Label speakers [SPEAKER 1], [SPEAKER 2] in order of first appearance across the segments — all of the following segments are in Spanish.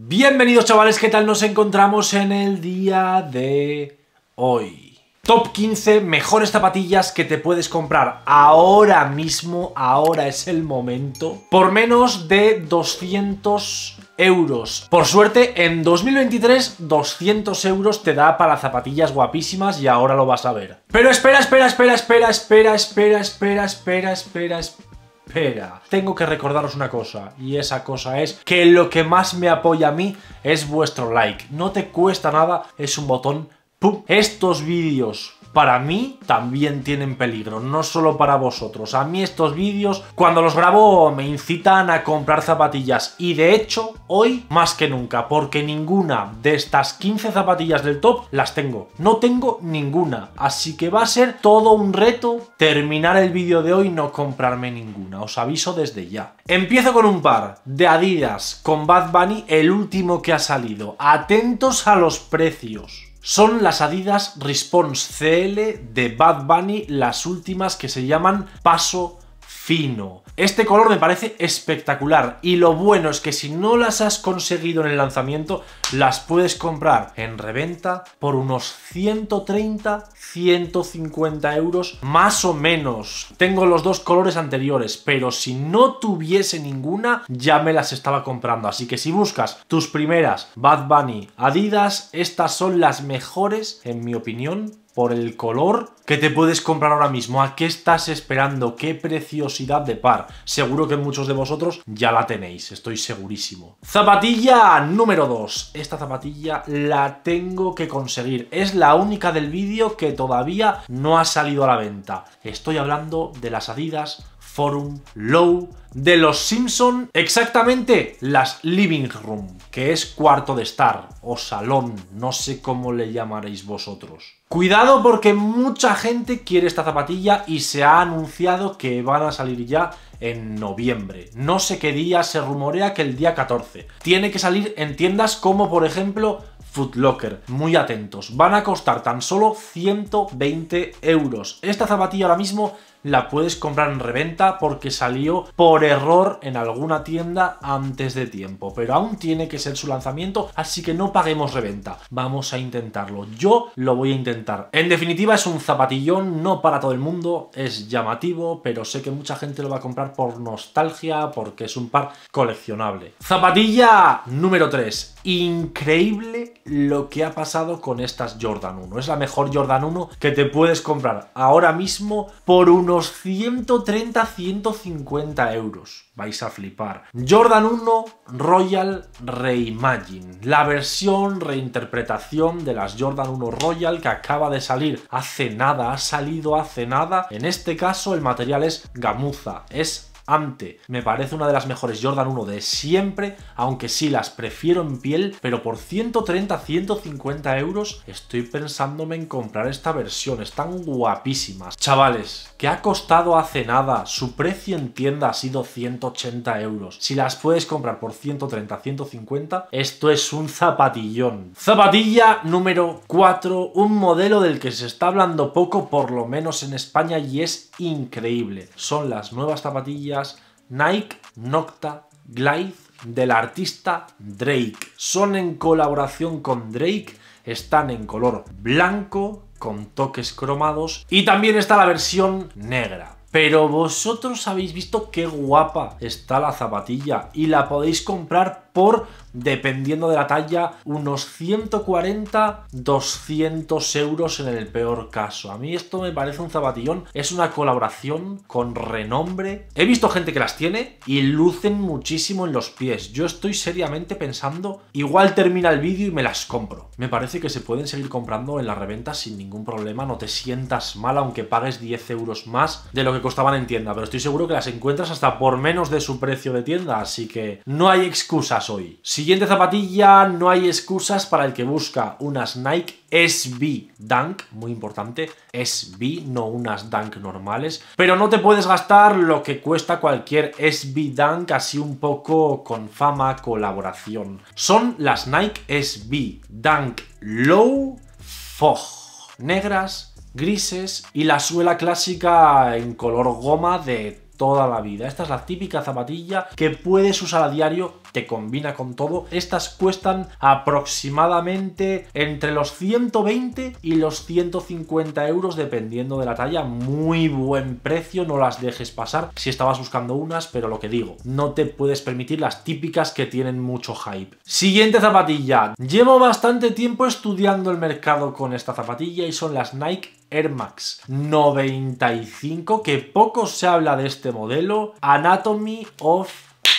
[SPEAKER 1] Bienvenidos chavales, ¿qué tal? Nos encontramos en el día de hoy. Top 15 mejores zapatillas que te puedes comprar ahora mismo, ahora es el momento, por menos de 200 euros. Por suerte, en 2023, 200 euros te da para zapatillas guapísimas y ahora lo vas a ver. Pero espera, espera, espera, espera, espera, espera, espera, espera, espera, espera, Espera, Tengo que recordaros una cosa, y esa cosa es que lo que más me apoya a mí es vuestro like. No te cuesta nada, es un botón. ¡Pum! Estos vídeos para mí también tienen peligro, no solo para vosotros. A mí estos vídeos, cuando los grabo, me incitan a comprar zapatillas. Y de hecho, hoy más que nunca, porque ninguna de estas 15 zapatillas del top las tengo. No tengo ninguna, así que va a ser todo un reto terminar el vídeo de hoy y no comprarme ninguna. Os aviso desde ya. Empiezo con un par de Adidas con Bad Bunny, el último que ha salido. Atentos a los precios. Son las Adidas Response CL de Bad Bunny, las últimas que se llaman Paso fino. Este color me parece espectacular y lo bueno es que si no las has conseguido en el lanzamiento, las puedes comprar en reventa por unos 130, 150 euros más o menos. Tengo los dos colores anteriores, pero si no tuviese ninguna, ya me las estaba comprando. Así que si buscas tus primeras Bad Bunny Adidas, estas son las mejores, en mi opinión, por el color que te puedes comprar ahora mismo, a qué estás esperando, qué preciosidad de par. Seguro que muchos de vosotros ya la tenéis, estoy segurísimo. Zapatilla número 2. Esta zapatilla la tengo que conseguir. Es la única del vídeo que todavía no ha salido a la venta. Estoy hablando de las Adidas Forum Low de Los Simpson, exactamente las Living Room, que es cuarto de estar o salón, no sé cómo le llamaréis vosotros. Cuidado porque mucha gente quiere esta zapatilla y se ha anunciado que van a salir ya en noviembre. No sé qué día, se rumorea que el día 14. Tiene que salir en tiendas como por ejemplo Footlocker. Muy atentos. Van a costar tan solo 120 euros. Esta zapatilla ahora mismo la puedes comprar en reventa porque salió por error en alguna tienda antes de tiempo. Pero aún tiene que ser su lanzamiento, así que no paguemos reventa. Vamos a intentarlo. Yo lo voy a intentar. En definitiva es un zapatillón, no para todo el mundo, es llamativo, pero sé que mucha gente lo va a comprar por nostalgia, porque es un par coleccionable. Zapatilla número 3. Increíble lo que ha pasado con estas Jordan 1. Es la mejor Jordan 1 que te puedes comprar ahora mismo por un unos 130-150 euros. Vais a flipar. Jordan 1 Royal Reimagine. La versión reinterpretación de las Jordan 1 Royal que acaba de salir hace nada. Ha salido hace nada. En este caso el material es gamuza. Es ante. Me parece una de las mejores Jordan 1 de siempre, aunque sí las prefiero en piel, pero por 130, 150 euros estoy pensándome en comprar esta versión. Están guapísimas. Chavales, que ha costado hace nada? Su precio en tienda ha sido 180 euros. Si las puedes comprar por 130, 150, esto es un zapatillón. Zapatilla número 4, un modelo del que se está hablando poco, por lo menos en España, y es increíble. Son las nuevas zapatillas Nike Nocta Glide del artista Drake. Son en colaboración con Drake, están en color blanco con toques cromados y también está la versión negra. Pero vosotros habéis visto qué guapa está la zapatilla y la podéis comprar por, dependiendo de la talla, unos 140, 200 euros en el peor caso. A mí esto me parece un zapatillón. Es una colaboración con renombre. He visto gente que las tiene y lucen muchísimo en los pies. Yo estoy seriamente pensando, igual termina el vídeo y me las compro. Me parece que se pueden seguir comprando en la reventa sin ningún problema. No te sientas mal aunque pagues 10 euros más de lo que costaban en tienda. Pero estoy seguro que las encuentras hasta por menos de su precio de tienda. Así que no hay excusas Siguiente zapatilla, no hay excusas para el que busca unas Nike SB Dunk, muy importante, SB, no unas Dunk normales, pero no te puedes gastar lo que cuesta cualquier SB Dunk así un poco con fama, colaboración. Son las Nike SB Dunk Low Fog, negras, grises y la suela clásica en color goma de toda la vida. Esta es la típica zapatilla que puedes usar a diario te combina con todo. Estas cuestan aproximadamente entre los 120 y los 150 euros dependiendo de la talla. Muy buen precio, no las dejes pasar si estabas buscando unas, pero lo que digo, no te puedes permitir las típicas que tienen mucho hype. Siguiente zapatilla. Llevo bastante tiempo estudiando el mercado con esta zapatilla y son las Nike Air Max 95, que poco se habla de este modelo. Anatomy of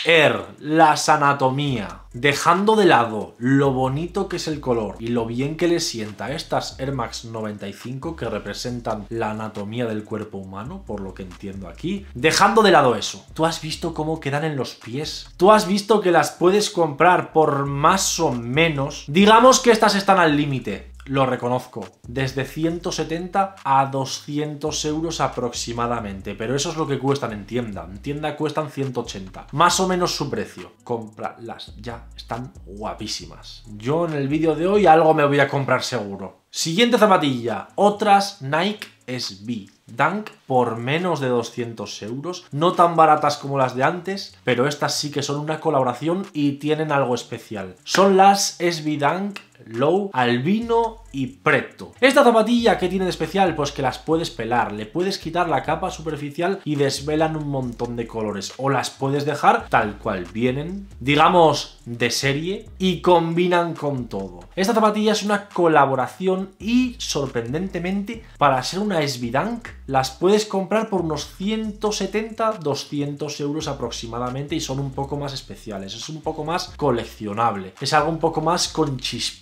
[SPEAKER 1] Er, las anatomía, dejando de lado lo bonito que es el color y lo bien que le sienta estas Air Max 95 que representan la anatomía del cuerpo humano, por lo que entiendo aquí, dejando de lado eso, tú has visto cómo quedan en los pies, tú has visto que las puedes comprar por más o menos, digamos que estas están al límite, lo reconozco, desde 170 a 200 euros aproximadamente, pero eso es lo que cuestan en tienda. En tienda cuestan 180, más o menos su precio. Compralas, ya están guapísimas. Yo en el vídeo de hoy algo me voy a comprar seguro. Siguiente zapatilla, otras Nike SB. Dunk por menos de 200 euros, no tan baratas como las de antes, pero estas sí que son una colaboración y tienen algo especial. Son las SB Dunk Low, Albino y Preto. Esta zapatilla, ¿qué tiene de especial? Pues que las puedes pelar, le puedes quitar la capa superficial y desvelan un montón de colores. O las puedes dejar tal cual vienen, digamos de serie, y combinan con todo. Esta zapatilla es una colaboración y, sorprendentemente, para ser una Svidank, las puedes comprar por unos 170-200 euros aproximadamente y son un poco más especiales, es un poco más coleccionable, es algo un poco más con chispa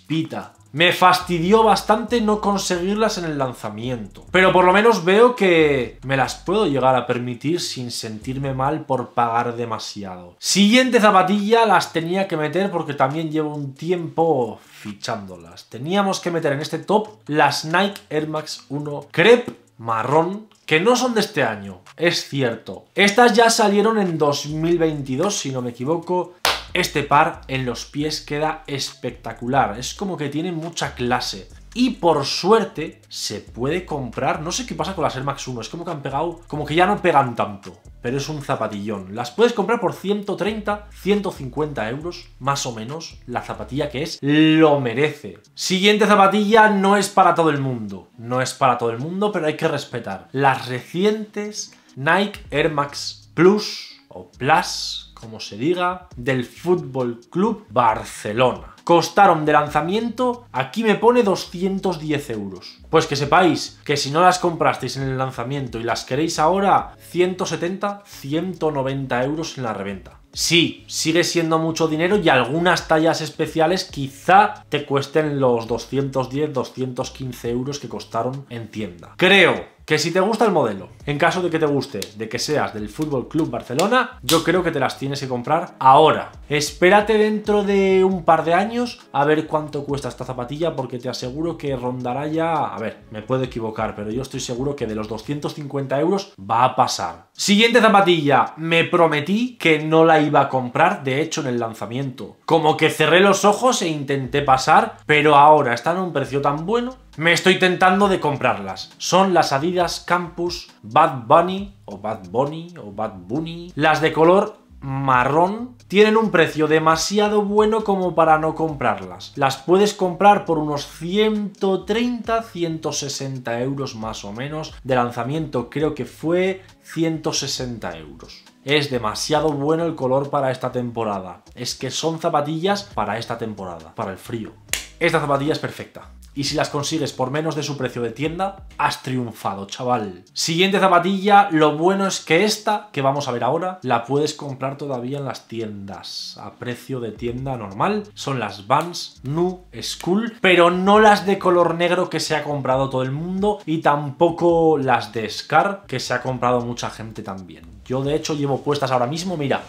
[SPEAKER 1] me fastidió bastante no conseguirlas en el lanzamiento. Pero por lo menos veo que me las puedo llegar a permitir sin sentirme mal por pagar demasiado. Siguiente zapatilla las tenía que meter porque también llevo un tiempo fichándolas. Teníamos que meter en este top las Nike Air Max 1 Crepe marrón que no son de este año, es cierto. Estas ya salieron en 2022, si no me equivoco, este par en los pies queda espectacular, es como que tiene mucha clase. Y por suerte se puede comprar, no sé qué pasa con las Air Max 1, es como que han pegado, como que ya no pegan tanto, pero es un zapatillón. Las puedes comprar por 130, 150 euros, más o menos, la zapatilla que es, lo merece. Siguiente zapatilla no es para todo el mundo, no es para todo el mundo, pero hay que respetar. Las recientes Nike Air Max Plus o Plus, como se diga, del Fútbol Club Barcelona. Costaron de lanzamiento, aquí me pone 210 euros. Pues que sepáis que si no las comprasteis en el lanzamiento y las queréis ahora, 170, 190 euros en la reventa. Sí, sigue siendo mucho dinero y algunas tallas especiales quizá te cuesten los 210, 215 euros que costaron en tienda. Creo que si te gusta el modelo, en caso de que te guste, de que seas del Fútbol Club Barcelona, yo creo que te las tienes que comprar ahora. Espérate dentro de un par de años a ver cuánto cuesta esta zapatilla, porque te aseguro que rondará ya. A ver, me puedo equivocar, pero yo estoy seguro que de los 250 euros va a pasar. Siguiente zapatilla, me prometí que no la iba a comprar, de hecho, en el lanzamiento. Como que cerré los ojos e intenté pasar, pero ahora está en un precio tan bueno me estoy tentando de comprarlas. Son las Adidas Campus Bad Bunny o Bad Bunny o Bad Bunny. Las de color marrón tienen un precio demasiado bueno como para no comprarlas. Las puedes comprar por unos 130-160 euros más o menos. De lanzamiento creo que fue 160 euros. Es demasiado bueno el color para esta temporada. Es que son zapatillas para esta temporada, para el frío. Esta zapatilla es perfecta y si las consigues por menos de su precio de tienda, has triunfado, chaval. Siguiente zapatilla, lo bueno es que esta, que vamos a ver ahora, la puedes comprar todavía en las tiendas, a precio de tienda normal. Son las Vans New School, pero no las de color negro que se ha comprado todo el mundo y tampoco las de Scar, que se ha comprado mucha gente también. Yo de hecho llevo puestas ahora mismo, mira,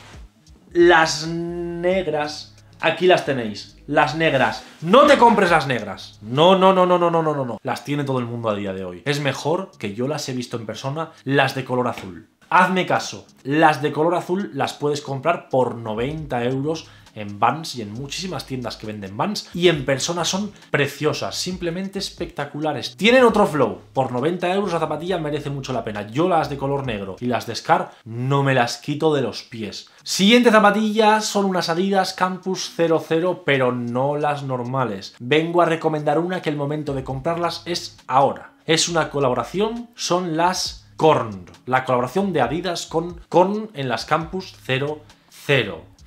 [SPEAKER 1] las negras Aquí las tenéis, las negras. No te compres las negras. No, no, no, no, no, no, no, no, Las tiene todo el mundo a día de hoy. Es mejor que yo las he visto en persona, las de color azul. Hazme caso, las de color azul las puedes comprar por 90 euros en Vans y en muchísimas tiendas que venden Vans y en persona son preciosas, simplemente espectaculares. Tienen otro flow, por 90 euros la zapatilla merece mucho la pena. Yo las de color negro y las de Scar no me las quito de los pies. Siguiente zapatilla son unas Adidas Campus 00, pero no las normales. Vengo a recomendar una que el momento de comprarlas es ahora. Es una colaboración, son las Korn, la colaboración de Adidas con Korn en las Campus 00.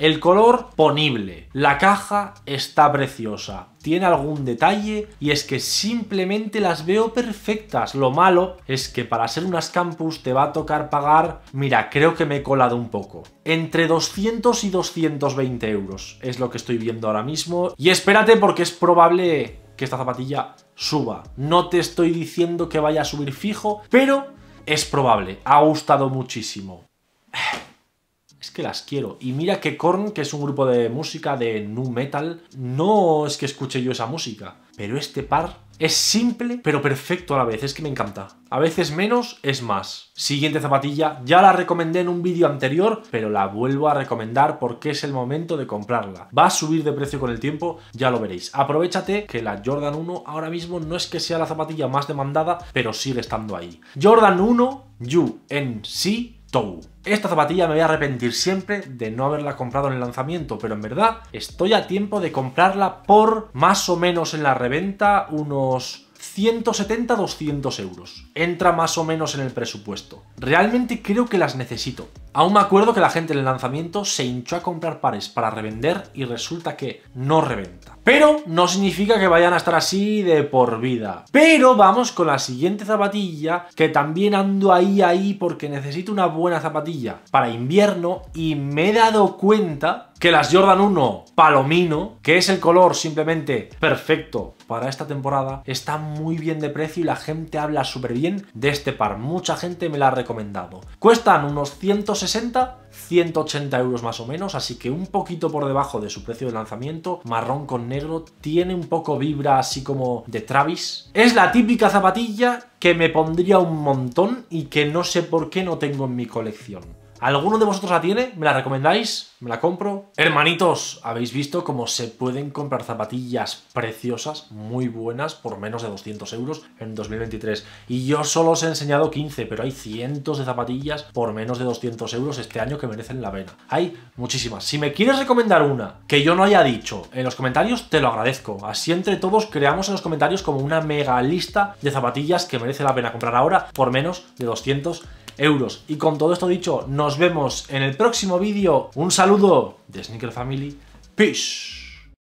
[SPEAKER 1] El color ponible. La caja está preciosa. Tiene algún detalle y es que simplemente las veo perfectas. Lo malo es que para ser unas campus te va a tocar pagar... Mira, creo que me he colado un poco. Entre 200 y 220 euros es lo que estoy viendo ahora mismo. Y espérate porque es probable que esta zapatilla suba. No te estoy diciendo que vaya a subir fijo, pero es probable. Ha gustado muchísimo es que las quiero. Y mira que Korn, que es un grupo de música de nu metal, no es que escuche yo esa música, pero este par es simple pero perfecto a la vez, es que me encanta. A veces menos es más. Siguiente zapatilla, ya la recomendé en un vídeo anterior, pero la vuelvo a recomendar porque es el momento de comprarla. Va a subir de precio con el tiempo, ya lo veréis. Aprovechate que la Jordan 1 ahora mismo no es que sea la zapatilla más demandada, pero sigue estando ahí. Jordan 1 You en sí to esta zapatilla me voy a arrepentir siempre de no haberla comprado en el lanzamiento, pero en verdad estoy a tiempo de comprarla por más o menos en la reventa unos 170-200 euros. Entra más o menos en el presupuesto. Realmente creo que las necesito. Aún me acuerdo que la gente en el lanzamiento se hinchó a comprar pares para revender y resulta que no reventa. Pero no significa que vayan a estar así de por vida. Pero vamos con la siguiente zapatilla que también ando ahí ahí porque necesito una buena zapatilla para invierno y me he dado cuenta que las Jordan 1 Palomino, que es el color simplemente perfecto para esta temporada, está muy bien de precio y la gente habla súper bien de este par. Mucha gente me la ha recomendado. Cuestan unos 160 180 euros más o menos, así que un poquito por debajo de su precio de lanzamiento, marrón con negro, tiene un poco vibra así como de Travis. Es la típica zapatilla que me pondría un montón y que no sé por qué no tengo en mi colección. ¿Alguno de vosotros la tiene? ¿Me la recomendáis? ¿Me la compro? Hermanitos, habéis visto cómo se pueden comprar zapatillas preciosas, muy buenas, por menos de 200 euros en 2023. Y yo solo os he enseñado 15, pero hay cientos de zapatillas por menos de 200 euros este año que merecen la pena. Hay muchísimas. Si me quieres recomendar una que yo no haya dicho en los comentarios, te lo agradezco. Así entre todos creamos en los comentarios como una mega lista de zapatillas que merece la pena comprar ahora por menos de 200 euros euros. Y con todo esto dicho, nos vemos en el próximo vídeo. Un saludo de Sneaker Family. Peace.